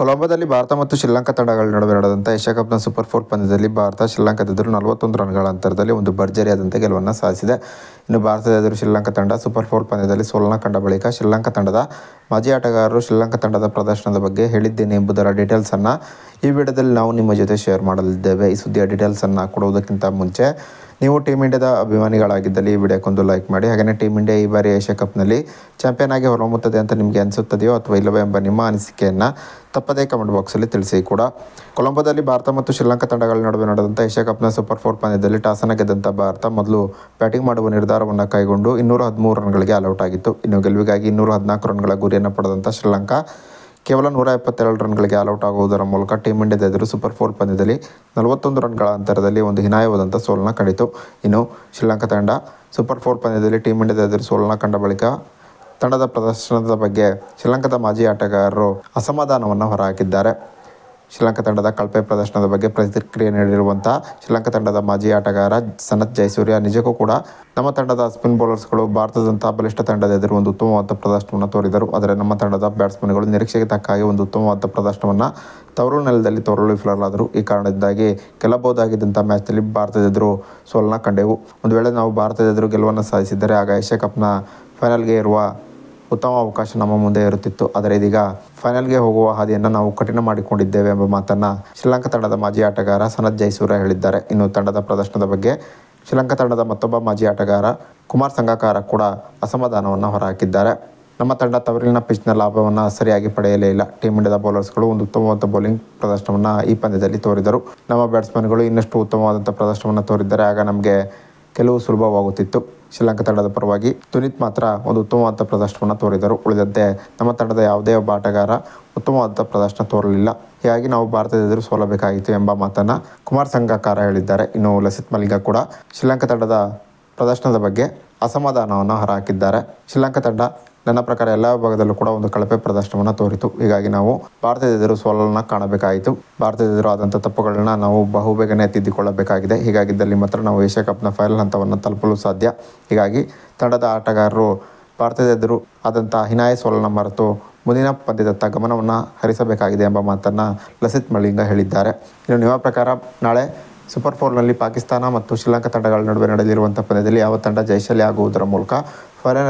ಕೊಲಂಬೋದಲ್ಲಿ ಭಾರತ ಮತ್ತು ಶ್ರೀಲಂಕಾ ತಂಡಗಳ ನಡುವೆ ನಡೆದಂತ ಏಷ್ಯಾ ಕಪ್ನ ಸೂಪರ್ ಫೋರ್ ಪಂದ್ಯದಲ್ಲಿ ಭಾರತ ಎದುರು ನಲವತ್ತೊಂದು ರನ್ಗಳ ಅಂತರದಲ್ಲಿ ಒಂದು ಭರ್ಜರಿಯಾದಂತೆ ಗೆಲುವನ್ನು ಸಾಧಿಸಿದೆ ಇನ್ನು ಭಾರತದ ಎದುರು ಶ್ರೀಲಂಕಾ ತಂಡ ಸೂಪರ್ ಫೋರ್ ಪಂದ್ಯದಲ್ಲಿ ಸೋಲನ ಕಂಡ ಬಳಿಕ ಶ್ರೀಲಂಕಾ ತಂಡದ ಮಾಜಿ ಆಟಗಾರರು ಶ್ರೀಲಂಕಾ ತಂಡದ ಪ್ರದರ್ಶನದ ಬಗ್ಗೆ ಹೇಳಿದ್ದೇನೆ ಎಂಬುದರ ಡೀಟೇಲ್ಸನ್ನು ಈ ವಿಡಿಯೋದಲ್ಲಿ ನಾವು ನಿಮ್ಮ ಜೊತೆ ಶೇರ್ ಮಾಡಲಿದ್ದೇವೆ ಈ ಸುದ್ದಿಯ ಡೀಟೇಲ್ಸನ್ನು ಕೊಡುವುದಕ್ಕಿಂತ ಮುಂಚೆ ನೀವು ಟೀಮ್ ಇಂಡಿಯಾದ ಅಭಿಮಾನಿಗಳಾಗಿದ್ದಲ್ಲಿ ಈ ವಿಡಿಯೋಕ್ಕೊಂದು ಲೈಕ್ ಮಾಡಿ ಹಾಗೆಯೇ ಟೀಮ್ ಇಂಡಿಯಾ ಈ ಬಾರಿ ಏಷ್ಯಾ ಕಪ್ನಲ್ಲಿ ಚಾಂಪಿಯನ್ ಆಗಿ ಹೊರಹೊಮ್ಮುತ್ತದೆ ಅಂತ ನಿಮಗೆ ಅನಿಸುತ್ತದೆಯೋ ಅಥವಾ ಇಲ್ಲವೋ ಎಂಬ ನಿಮ್ಮ ಅನಿಸಿಕೆಯನ್ನು ತಪ್ಪದೇ ಕಮೆಂಟ್ ಬಾಕ್ಸಲ್ಲಿ ತಿಳಿಸಿ ಕೂಡ ಕೊಲಂಬೋದಲ್ಲಿ ಭಾರತ ಮತ್ತು ಶ್ರೀಲಂಕಾ ತಂಡಗಳ ನಡುವೆ ನಡೆದಂಥ ಏಷ್ಯಾ ಕಪ್ನ ಸೂಪರ್ ಫೋರ್ ಪಂದ್ಯದಲ್ಲಿ ಟಾಸನ್ನು ಗೆದ್ದಂಥ ಭಾರತ ಮೊದಲು ಬ್ಯಾಟಿಂಗ್ ಮಾಡುವ ನಿರ್ಧಾರವನ್ನು ಕೈಗೊಂಡು ಇನ್ನೂರ ಹದಿಮೂರು ರನ್ಗಳಿಗೆ ಆಲ್ಔಟ್ ಆಗಿತ್ತು ಇನ್ನು ಗೆಲುವಿಗಾಗಿ ಇನ್ನೂರ ಹದಿನಾಲ್ಕು ರನ್ಗಳ ಗುರಿಯನ್ನು ಪಡೆದಂಥ ಶ್ರೀಲಂಕಾ ಕೇವಲ ನೂರ ಎಪ್ಪತ್ತೆರಡು ರನ್ಗಳಿಗೆ ಆಲ್ಔಟ್ ಆಗುವುದರ ಮೂಲಕ ಟೀಮ್ ಇಂಡಿಯಾದ ಎದುರು ಸೂಪರ್ ಫೋರ್ ಪಂದ್ಯದಲ್ಲಿ ನಲವತ್ತೊಂದು ರನ್ಗಳ ಅಂತರದಲ್ಲಿ ಒಂದು ಹಿನಾಯವಾದಂಥ ಸೋಲನ್ನ ಕಂಡಿತು ಇನ್ನು ಶ್ರೀಲಂಕಾ ತಂಡ ಸೂಪರ್ ಫೋರ್ ಪಂದ್ಯದಲ್ಲಿ ಟೀಮ್ ಇಂಡಿಯಾದ ಎದುರು ಸೋಲನ್ನ ಕಂಡ ಬಳಿಕ ತಂಡದ ಪ್ರದರ್ಶನದ ಬಗ್ಗೆ ಶ್ರೀಲಂಕಾದ ಮಾಜಿ ಆಟಗಾರರು ಅಸಮಾಧಾನವನ್ನು ಹೊರಹಾಕಿದ್ದಾರೆ ಶ್ರೀಲಂಕಾ ತಂಡದ ಕಳಪೆ ಪ್ರದರ್ಶನದ ಬಗ್ಗೆ ಪ್ರತಿಕ್ರಿಯೆ ನೀಡಿರುವಂಥ ಶ್ರೀಲಂಕಾ ತಂಡದ ಮಾಜಿ ಆಟಗಾರ ಸನತ್ ಜಯಸೂರ್ಯ ನಿಜಕ್ಕೂ ಕೂಡ ನಮ್ಮ ತಂಡದ ಸ್ಪಿನ್ ಬೌಲರ್ಸ್ಗಳು ಭಾರತದಂತಹ ಬಲಿಷ್ಠ ತಂಡದ ಎದುರು ಒಂದು ಉತ್ತಮವಾದ ಪ್ರದರ್ಶನವನ್ನು ತೋರಿದರು ಆದರೆ ನಮ್ಮ ತಂಡದ ಬ್ಯಾಟ್ಸ್ಮನ್ಗಳು ನಿರೀಕ್ಷೆಗೆ ತಕ್ಕ ಒಂದು ಉತ್ತಮವಾದ ಪ್ರದರ್ಶನವನ್ನು ತವರು ನೆಲದಲ್ಲಿ ತೋರಲು ವಿಫಲರಾದರು ಈ ಕಾರಣದಿಂದಾಗಿ ಗೆಲ್ಲಬಹುದಾಗಿದ್ದಂಥ ಮ್ಯಾಚ್ನಲ್ಲಿ ಭಾರತದ ಎದುರು ಸೋಲನ್ನ ಕಂಡೆವು ಒಂದು ವೇಳೆ ನಾವು ಭಾರತದ ಎದುರು ಗೆಲುವನ್ನು ಸಾಧಿಸಿದ್ದರೆ ಆಗ ಏಷ್ಯಾ ಕಪ್ನ ಫೈನಲ್ಗೆ ಇರುವ ಉತ್ತಮ ಅವಕಾಶ ನಮ್ಮ ಮುಂದೆ ಇರುತ್ತಿತ್ತು ಆದರೆ ಇದೀಗ ಫೈನಲ್ಗೆ ಹೋಗುವ ಹಾದಿಯನ್ನು ನಾವು ಕಠಿಣ ಮಾಡಿಕೊಂಡಿದ್ದೇವೆ ಎಂಬ ಮಾತನ್ನು ಶ್ರೀಲಂಕಾ ತಂಡದ ಮಾಜಿ ಆಟಗಾರ ಸನತ್ ಜೈಸೂರ ಹೇಳಿದ್ದಾರೆ ಇನ್ನು ತಂಡದ ಪ್ರದರ್ಶನದ ಬಗ್ಗೆ ಶ್ರೀಲಂಕಾ ತಂಡದ ಮತ್ತೊಬ್ಬ ಮಾಜಿ ಆಟಗಾರ ಕುಮಾರ್ ಸಂಗಕಾರ ಕೂಡ ಅಸಮಾಧಾನವನ್ನು ಹೊರಹಾಕಿದ್ದಾರೆ ನಮ್ಮ ತಂಡ ತವರಿನ ಪಿಚ್ನ ಲಾಭವನ್ನು ಸರಿಯಾಗಿ ಪಡೆಯಲೇ ಇಲ್ಲ ಟೀಮ್ ಇಂಡಿಯಾದ ಬೌಲರ್ಸ್ಗಳು ಒಂದು ಉತ್ತಮವಾದ ಬೌಲಿಂಗ್ ಪ್ರದರ್ಶನವನ್ನು ಈ ಪಂದ್ಯದಲ್ಲಿ ತೋರಿದರು ನಮ್ಮ ಬ್ಯಾಟ್ಸ್ಮನ್ಗಳು ಇನ್ನಷ್ಟು ಉತ್ತಮವಾದಂಥ ಪ್ರದರ್ಶನವನ್ನು ತೋರಿದ್ದಾರೆ ಆಗ ನಮಗೆ ಕೆಲವು ಸುಲಭವಾಗುತ್ತಿತ್ತು ಶ್ರೀಲಂಕಾ ತಂಡದ ಪರವಾಗಿ ತುನಿತ್ ಮಾತ್ರ ಒಂದು ಉತ್ತಮವಾದ ಪ್ರದರ್ಶನವನ್ನು ತೋರಿದರು ಉಳಿದಂತೆ ನಮ್ಮ ತಂಡದ ಯಾವುದೇ ಒಬ್ಬ ಆಟಗಾರ ಉತ್ತಮವಾದ ಪ್ರದರ್ಶನ ತೋರಲಿಲ್ಲ ಹೀಗಾಗಿ ನಾವು ಭಾರತದ ಎದುರು ಸೋಲಬೇಕಾಗಿತ್ತು ಎಂಬ ಮಾತನ್ನು ಕುಮಾರ್ ಸಂಗಕಾರ ಹೇಳಿದ್ದಾರೆ ಇನ್ನು ಲಸಿತ್ ಮಲಿಂಗ ಕೂಡ ಶ್ರೀಲಂಕಾ ತಂಡದ ಪ್ರದರ್ಶನದ ಬಗ್ಗೆ ಅಸಮಾಧಾನವನ್ನು ಹೊರಹಾಕಿದ್ದಾರೆ ಶ್ರೀಲಂಕಾ ತಂಡ ನನ್ನ ಪ್ರಕಾರ ಎಲ್ಲ ಭಾಗದಲ್ಲೂ ಕೂಡ ಒಂದು ಕಳಪೆ ಪ್ರದರ್ಶನವನ್ನು ತೋರಿತು ಹೀಗಾಗಿ ನಾವು ಭಾರತದ ಎದುರು ಸೋಲನ್ನು ಕಾಣಬೇಕಾಯಿತು ಭಾರತದ ಎದುರು ಆದಂಥ ತಪ್ಪುಗಳನ್ನ ನಾವು ಬಹುಬೇಗನೆ ತಿದ್ದಿಕೊಳ್ಳಬೇಕಾಗಿದೆ ಹೀಗಾಗಿದ್ದಲ್ಲಿ ಮಾತ್ರ ನಾವು ಏಷ್ಯಾ ಕಪ್ನ ಫೈನಲ್ ಹಂತವನ್ನು ತಲುಪಲು ಸಾಧ್ಯ ಹೀಗಾಗಿ ತಂಡದ ಆಟಗಾರರು ಭಾರತದ ಎದುರು ಆದಂಥ ಹಿನಾಯ ಸೋಲನ್ನು ಮರೆತು ಮುಂದಿನ ಪಂದ್ಯದತ್ತ ಗಮನವನ್ನು ಹರಿಸಬೇಕಾಗಿದೆ ಎಂಬ ಮಾತನ್ನು ಲಸಿತ್ ಮಳಿಂಗ ಹೇಳಿದ್ದಾರೆ ಇನ್ನು ನಿಮ್ಮ ಪ್ರಕಾರ ನಾಳೆ ಸೂಪರ್ ಫೋರ್ನಲ್ಲಿ ಪಾಕಿಸ್ತಾನ ಮತ್ತು ಶ್ರೀಲಂಕಾ ತಂಡಗಳ ನಡುವೆ ನಡೆದಿರುವಂಥ ಪಂದ್ಯದಲ್ಲಿ ಯಾವ ತಂಡ ಜಯಶಾಲಿ ಆಗುವುದರ ಮೂಲಕ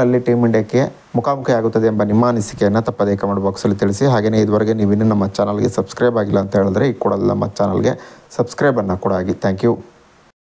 ಅಲ್ಲಿ ಟೀಮ್ ಇಂಡಿಯಾಕ್ಕೆ ಆಗುತ್ತದೆ ಎಂಬ ನಿಮ್ಮ ಅನಿಸಿಕೆಯನ್ನು ತಪ್ಪದೇ ಕಮೆಂಟ್ ಬಾಕ್ಸಲ್ಲಿ ತಿಳಿಸಿ ಹಾಗೆಯೇ ಇದುವರೆಗೆ ನೀವಿನ್ನೂ ನಮ್ಮ ಚಾನಲ್ಗೆ ಸಬ್ಸ್ಕ್ರೈಬ್ ಆಗಿಲ್ಲ ಅಂತ ಹೇಳಿದ್ರೆ ಈ ಕೂಡ ನಮ್ಮ ಚಾನಲ್ಗೆ ಸಬ್ಸ್ಕ್ರೈಬನ್ನು ಕೂಡ ಆಗಿ ಥ್ಯಾಂಕ್ ಯು